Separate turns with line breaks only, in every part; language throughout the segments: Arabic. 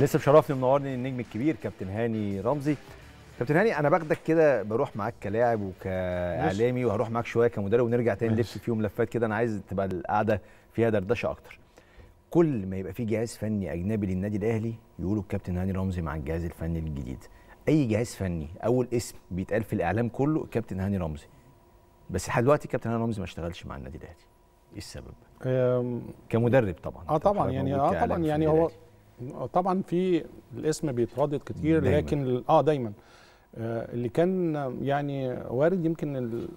لسه بشرفني ومنورني النجم الكبير كابتن هاني رمزي كابتن هاني انا باخدك كده بروح معاك كلاعب وكاعلامي وهروح معاك شويه كمدرب ونرجع تاني نلف فيهم لفات كده انا عايز تبقى القعده فيها دردشه اكتر كل ما يبقى في جهاز فني اجنبي للنادي الاهلي يقولوا الكابتن هاني رمزي مع الجهاز الفني الجديد اي جهاز فني اول اسم بيتقال في الاعلام كله كابتن هاني رمزي بس لحد دلوقتي كابتن هاني رمزي ما اشتغلش مع النادي الاهلي ايه السبب كمدرب طبعا اه طبعا يعني اه طبعا يعني
هو طبعا في الاسم بيتردد كتير دايماً. لكن اه دايما آه اللي كان يعني وارد يمكن ال...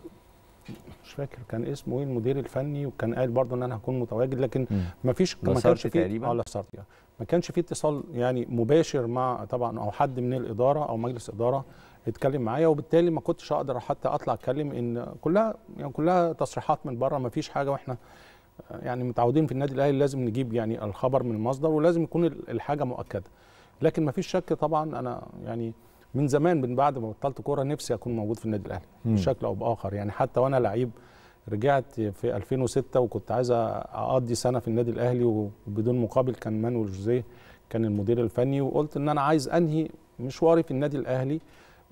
مش فاكر كان اسمه ايه المدير الفني وكان قال برضه ان انا هكون متواجد لكن ما فيش ما كانش تقريبا اه يعني ما كانش في اتصال يعني مباشر مع طبعا او حد من الاداره او مجلس اداره اتكلم معايا وبالتالي ما كنتش اقدر حتى اطلع اتكلم ان كلها يعني كلها تصريحات من بره ما فيش حاجه واحنا يعني متعودين في النادي الاهلي لازم نجيب يعني الخبر من المصدر ولازم يكون الحاجه مؤكده لكن ما فيش شك طبعا انا يعني من زمان من بعد ما بطلت كوره نفسي اكون موجود في النادي الاهلي بشكل او باخر يعني حتى وانا لعيب رجعت في 2006 وكنت عايز اقضي سنه في النادي الاهلي وبدون مقابل كان مانويل جوزيه كان المدير الفني وقلت ان انا عايز انهي مشواري في النادي الاهلي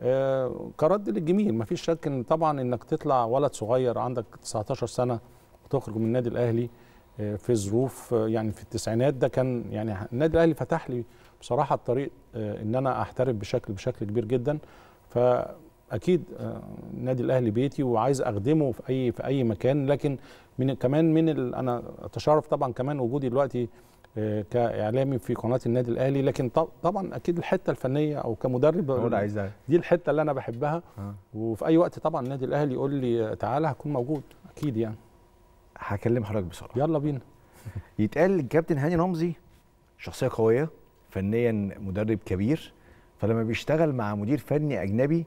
آه، كرد للجميل مفيش شك ان طبعا انك تطلع ولد صغير عندك 19 سنه تخرج من النادي الاهلي آه، في ظروف آه، يعني في التسعينات ده كان يعني النادي الاهلي فتح لي بصراحه الطريق آه، ان انا احترف بشكل بشكل كبير جدا فاكيد النادي الاهلي بيتي وعايز اخدمه في اي في اي مكان لكن من كمان من انا اتشرف طبعا كمان وجودي دلوقتي كاعلامي في قناه النادي الاهلي لكن طبعا اكيد الحته الفنيه او كمدرب هو عايزها دي الحته اللي انا بحبها وفي اي وقت طبعا النادي الاهلي يقول لي تعالى هكون موجود اكيد يعني
هكلم حضرتك بسرعه يلا بينا يتقال الكابتن هاني رمزي شخصيه قويه فنيا مدرب كبير فلما بيشتغل مع مدير فني اجنبي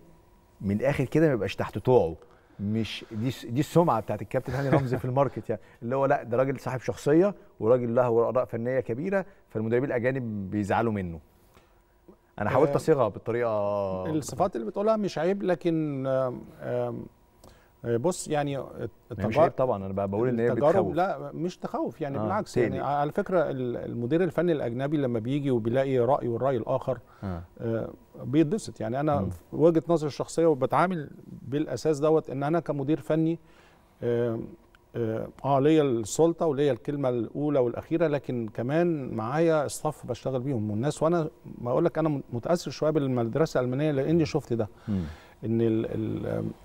من الاخر كده ما بيبقاش تحت طوعه مش دي دي السمعه بتاعت الكابتن هاني رمزي في الماركت يعني اللي هو لا ده راجل صاحب شخصيه وراجل له اراء فنيه كبيره فالمدربين الاجانب بيزعلوا منه انا حاولت آه، اصيغها بالطريقه
الصفات اللي بتقولها مش عيب لكن آم آم آه، بص يعني آه، التجارب طبعا انا بقول ان هي بتخوف لا مش تخوف يعني آه بالعكس تاني. يعني على فكره المدير الفني الاجنبي لما بيجي وبيلاقي راي والراي الاخر آه. آه، بيتبسط يعني انا م. وجهه نظري الشخصيه وبتعامل بالاساس دوت ان انا كمدير فني آه, آه, آه ليا السلطه وليا الكلمه الاولى والاخيره لكن كمان معايا الصف بشتغل بيهم والناس وانا بقول لك انا متاثر شويه بالمدرسه الالمانيه لاني شفت ده م. ان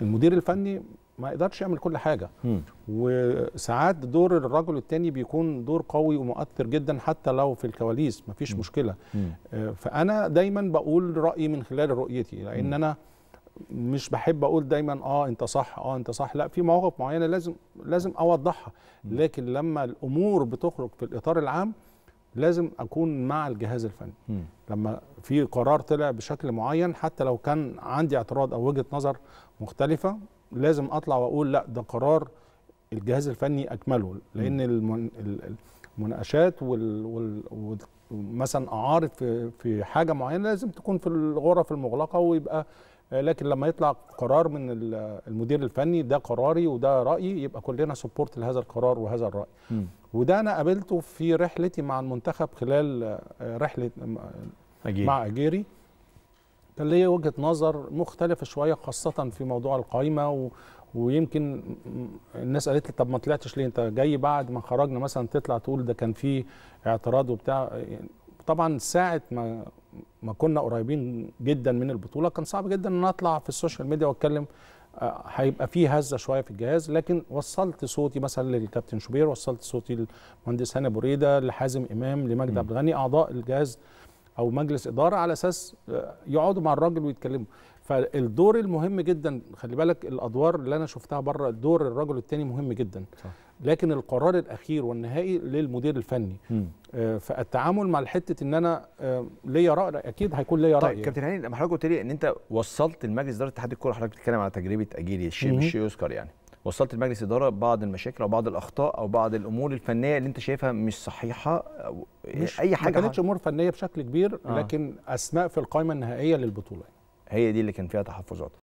المدير الفني ما يقدرش يعمل كل حاجه م. وساعات دور الرجل التاني بيكون دور قوي ومؤثر جدا حتى لو في الكواليس ما فيش مشكله م. آه، فانا دايما بقول رايي من خلال رؤيتي لان م. انا مش بحب اقول دايما اه انت صح اه انت صح لا في مواقف معينه لازم لازم اوضحها لكن لما الامور بتخرج في الاطار العام لازم اكون مع الجهاز الفني م. لما في قرار طلع بشكل معين حتى لو كان عندي اعتراض او وجهه نظر مختلفه لازم اطلع واقول لا ده قرار الجهاز الفني اكمله لان المناقشات وال, وال, وال مثلا اعارض في في حاجه معينه لازم تكون في الغرف المغلقه ويبقى لكن لما يطلع قرار من المدير الفني ده قراري وده رايي يبقى كلنا سبورت لهذا القرار وهذا الراي م. وده انا قابلته في رحلتي مع المنتخب خلال آه، رحله آه، أجيري. مع اجيري كان ليا وجهه نظر مختلفه شويه خاصه في موضوع القايمه و... ويمكن الناس قالت لي طب ما طلعتش ليه انت جاي بعد ما خرجنا مثلا تطلع تقول ده كان فيه اعتراض وبتاع طبعا ساعه ما ما كنا قريبين جدا من البطوله كان صعب جدا ان اطلع في السوشيال ميديا واتكلم آه، هيبقى فيه هزه شويه في الجهاز لكن وصلت صوتي مثلا للكابتن شوبير وصلت صوتي للمهندس هاني ريده لحازم امام لمجد عبد الغني اعضاء الجهاز او مجلس اداره على اساس آه، يقعدوا مع الراجل ويتكلموا فالدور المهم جدا خلي بالك الادوار اللي انا شفتها بره دور الرجل الثاني مهم جدا صح. لكن القرار الاخير والنهائي للمدير الفني آه فالتعامل مع الحته ان انا آه
ليا راي اكيد هيكون ليا راي طيب كابتن هاني لما حضرتك قلت لي ان انت وصلت لمجلس اداره اتحاد الكوره حضرتك بتتكلم على تجربه اجيلي الشيء مش يذكر يعني وصلت لمجلس اداره بعض المشاكل او بعض الاخطاء او بعض الامور الفنيه اللي انت شايفها مش صحيحه أو مش اي حاجه ما كانتش
امور فنيه بشكل كبير آه. لكن اسماء
في القائمه النهائيه للبطوله هي دي اللي كان فيها تحفظات